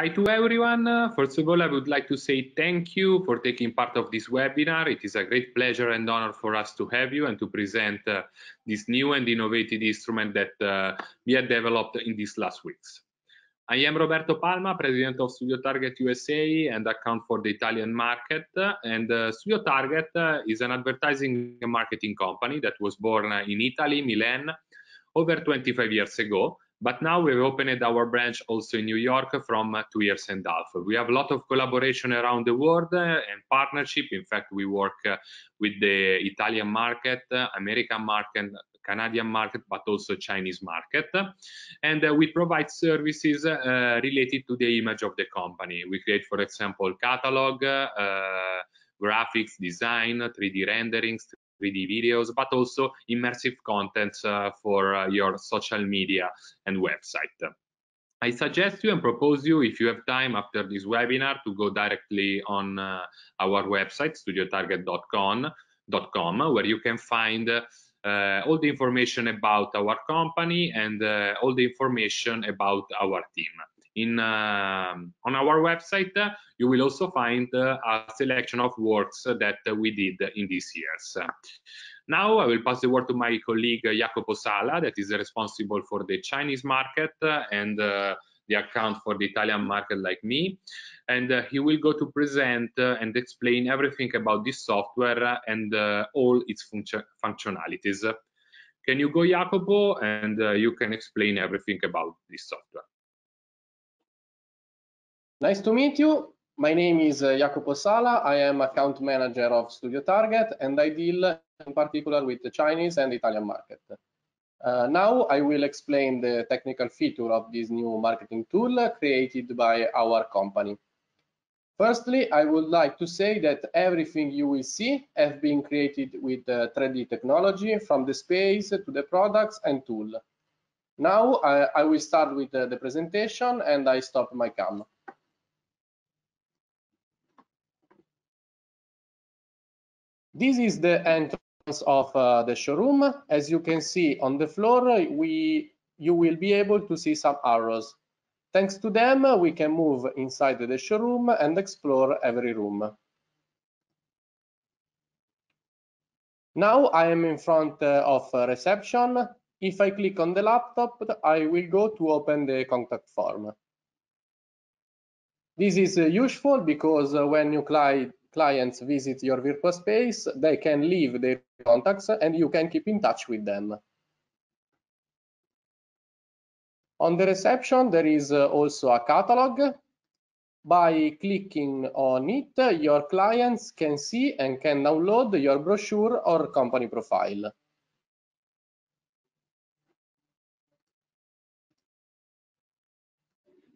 Hi to everyone. Uh, first of all, I would like to say thank you for taking part of this webinar. It is a great pleasure and honor for us to have you and to present uh, this new and innovative instrument that uh, we have developed in these last weeks. I am Roberto Palma, president of Studio Target USA and account for the Italian market. Uh, and uh, Studio Target uh, is an advertising and marketing company that was born in Italy, Milan, over 25 years ago but now we've opened our branch also in New York from uh, two years and a half. We have a lot of collaboration around the world uh, and partnership. In fact, we work uh, with the Italian market, American market, Canadian market, but also Chinese market. And we provide services related to the image of the company. We create, for example, catalog, graphics design, 3D renderings, 3D videos, but also immersive content uh, for uh, your social media and website. I suggest you and propose you, if you have time after this webinar, to go directly on uh, our website, studiotarget.com, where you can find uh, all the information about our company and uh, all the information about our team in um, on our website, you will also find uh, a selection of works that we did in these years. Now I will pass the word to my colleague uh, Jacopo Sala, that is responsible for the Chinese market uh, and uh, the account for the Italian market like me. And uh, he will go to present uh, and explain everything about this software and all its functionalities. Can you go, Jacopo, and you can explain everything about this software. Nice to meet you. My name is uh, Jacopo Sala. I am account manager of Studio Target and I deal in particular with the Chinese and Italian market. Uh, now I will explain the technical feature of this new marketing tool created by our company. Firstly, I would like to say that everything you will see has been created with uh, 3D technology from the space to the products and tool. Now I, uh, I will start with uh, the presentation and I stop my cam. This is the entrance of uh, the showroom. As you can see on the floor, we you will be able to see some arrows. Thanks to them, we can move inside the showroom and explore every room. Now I am in front uh, of uh, reception. If I click on the laptop, I will go to open the contact form. This is uh, useful because when you, click, clients visit your virtual space, they can leave their contacts and you can keep in touch with them. On the reception, there is uh, also a catalog. By clicking on it, your clients can see and can download your brochure or company profile.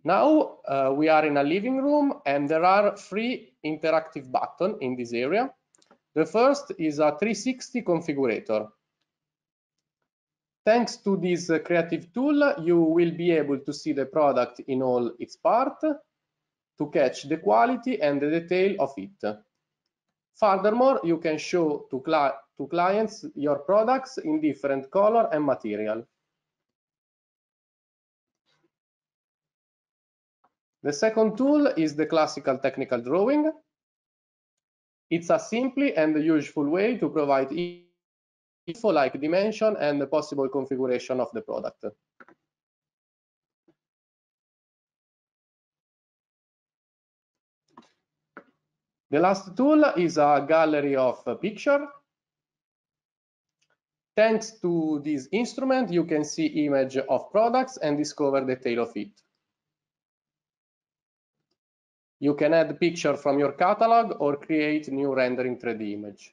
Now uh, we are in a living room and there are three interactive buttons in this area. The first is a 360 configurator. Thanks to this uh, creative tool, you will be able to see the product in all its parts, to catch the quality and the detail of it. Furthermore, you can show to, cli to clients your products in different color and material. The second tool is the classical technical drawing. It's a simple and useful way to provide info like dimension and the possible configuration of the product. The last tool is a gallery of picture. Thanks to this instrument, you can see image of products and discover the tail of it. You can add picture from your catalog or create new rendering 3D image.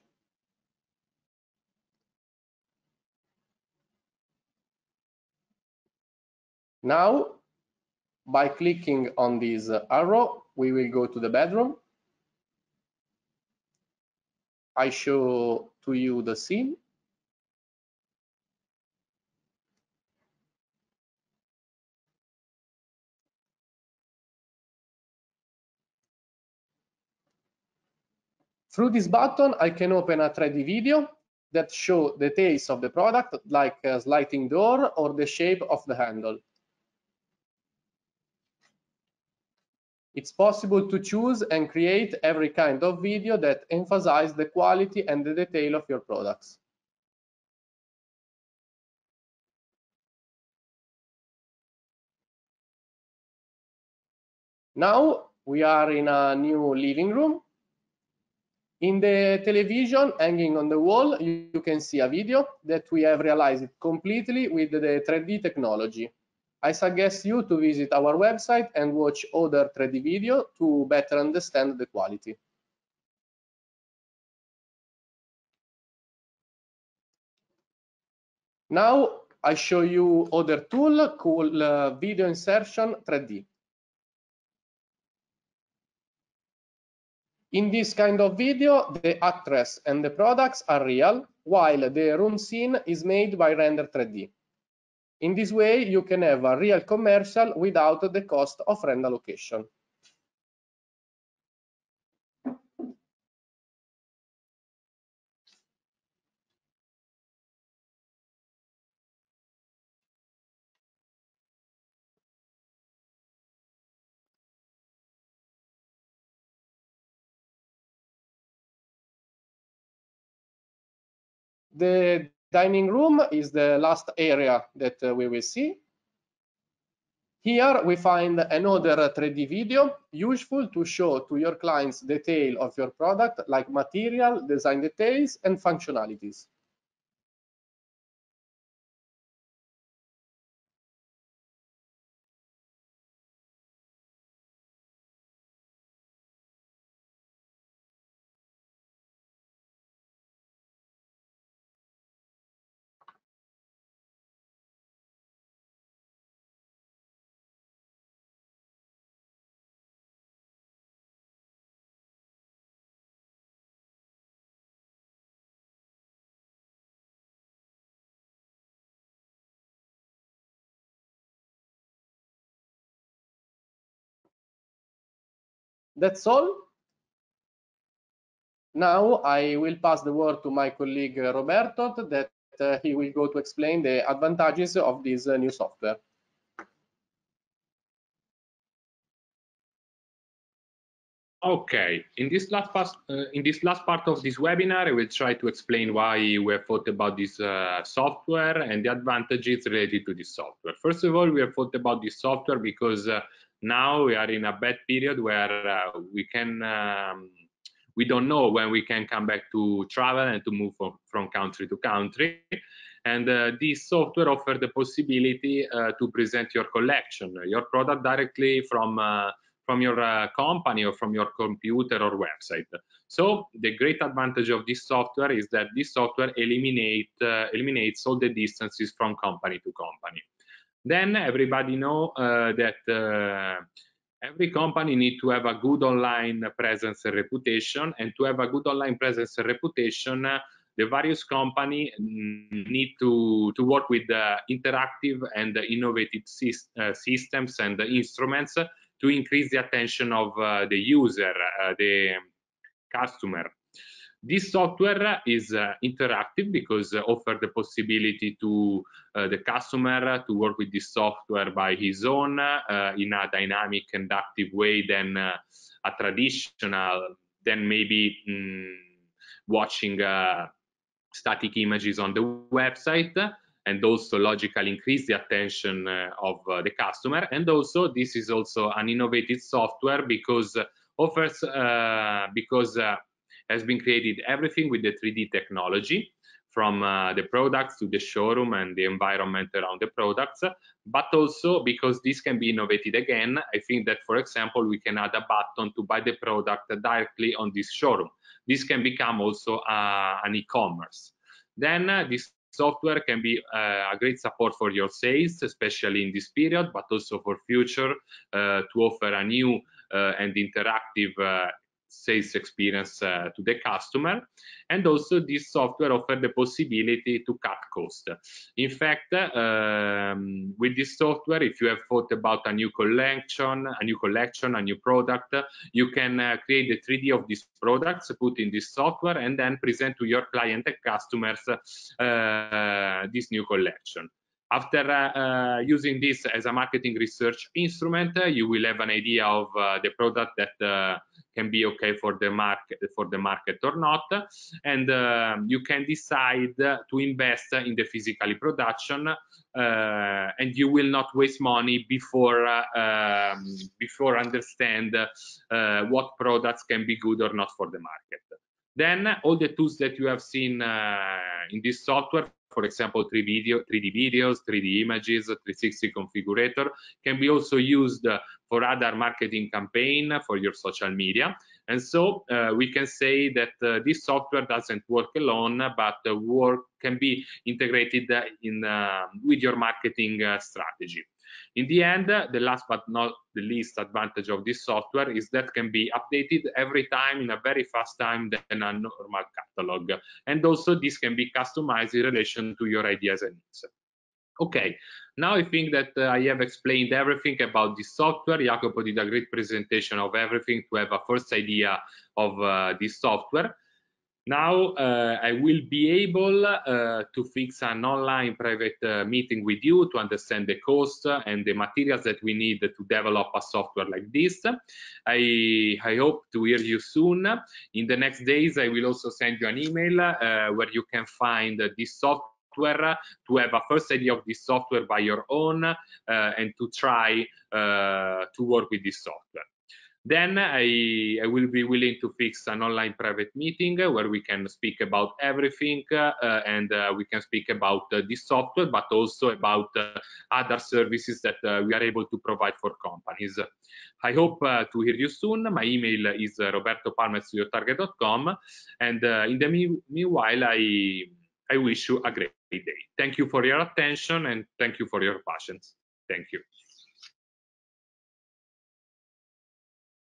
Now, by clicking on this arrow, we will go to the bedroom. I show to you the scene Through this button, I can open a 3D video that show details of the product, like a sliding door or the shape of the handle. It's possible to choose and create every kind of video that emphasize the quality and the detail of your products. Now we are in a new living room in the television hanging on the wall, you, you can see a video that we have realized completely with the 3D technology. I suggest you to visit our website and watch other 3D video to better understand the quality. Now I show you other tool called uh, Video Insertion 3D. In this kind of video, the actress and the products are real, while the room scene is made by Render 3D. In this way, you can have a real commercial without the cost of render location. The dining room is the last area that uh, we will see. Here we find another 3D video useful to show to your clients detail of your product like material, design details and functionalities. That's all. Now I will pass the word to my colleague uh, Roberto that uh, he will go to explain the advantages of this uh, new software. Okay, in this last part, uh, in this last part of this webinar, I will try to explain why we have thought about this uh, software and the advantages related to this software. First of all, we have thought about this software because uh, now we are in a bad period where uh, we can um, we don't know when we can come back to travel and to move from, from country to country and uh, this software offers the possibility uh, to present your collection your product directly from uh, from your uh, company or from your computer or website so the great advantage of this software is that this software eliminate uh, eliminates all the distances from company to company then everybody know uh, that uh, every company need to have a good online presence and reputation and to have a good online presence and reputation uh, the various company need to to work with uh, interactive and innovative syst uh, systems and instruments to increase the attention of uh, the user the customer this software is uh, interactive because uh, offer the possibility to uh, the customer to work with this software by his own uh, in a dynamic and active way than uh, a traditional, than maybe mm, watching uh, static images on the website and also logically increase the attention of the customer. And also this is also an innovative software because offers, because has been created everything with the 3D technology from uh, the products to the showroom and the environment around the products, but also because this can be innovated again. I think that, for example, we can add a button to buy the product directly on this showroom. This can become also uh, an e-commerce. Then uh, this software can be uh, a great support for your sales, especially in this period, but also for future uh, to offer a new uh, and interactive sales experience uh, to the customer. And also this software offers the possibility to cut cost. In fact, um, with this software, if you have thought about a new collection, a new collection, a new product, you can uh, create the 3D of these products, put in this software, and then present to your client and customers uh, this new collection. After uh, uh, using this as a marketing research instrument, uh, you will have an idea of uh, the product that can be okay for the market for the market or not, and you can decide to invest in the physical production, and you will not waste money before um, before understand what products can be good or not for the market. Then all the tools that you have seen uh, in this software, for example, 3 video, 3D videos, 3D images, 360 configurator, can be also used for other marketing campaign for your social media. And so uh, we can say that uh, this software doesn't work alone, but uh, work can be integrated in, uh, with your marketing uh, strategy. In the end, the last but not the least advantage of this software is that can be updated every time in a very fast time than a normal catalog. And also this can be customized in relation to your ideas and needs. Okay, now I think that uh, I have explained everything about this software. Jacopo did a great presentation of everything to have a first idea of uh, this software. Now uh, I will be able uh, to fix an online private uh, meeting with you to understand the cost and the materials that we need to develop a software like this. I, I hope to hear you soon. In the next days, I will also send you an email uh, where you can find this software to have a first idea of this software by your own uh, and to try uh, to work with this software. Then I, I will be willing to fix an online private meeting where we can speak about everything uh, and uh, we can speak about uh, this software, but also about other services that we are able to provide for companies. I hope to hear you soon. My email is uh, And in the meanwhile, I, I wish you a great day. Thank you for your attention and thank you for your patience. Thank you.